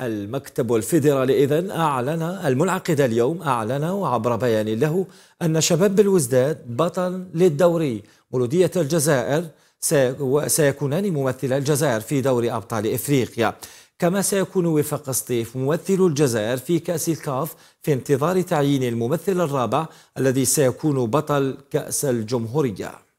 المكتب الفيدرالي إذا أعلن المنعقد اليوم أعلن عبر بيان له أن شباب بالوزداد بطل للدوري مولودية الجزائر سيكونان ممثلا الجزائر في دوري أبطال إفريقيا كما سيكون وفاق سطيف ممثل الجزائر في كأس الكاف في انتظار تعيين الممثل الرابع الذي سيكون بطل كأس الجمهورية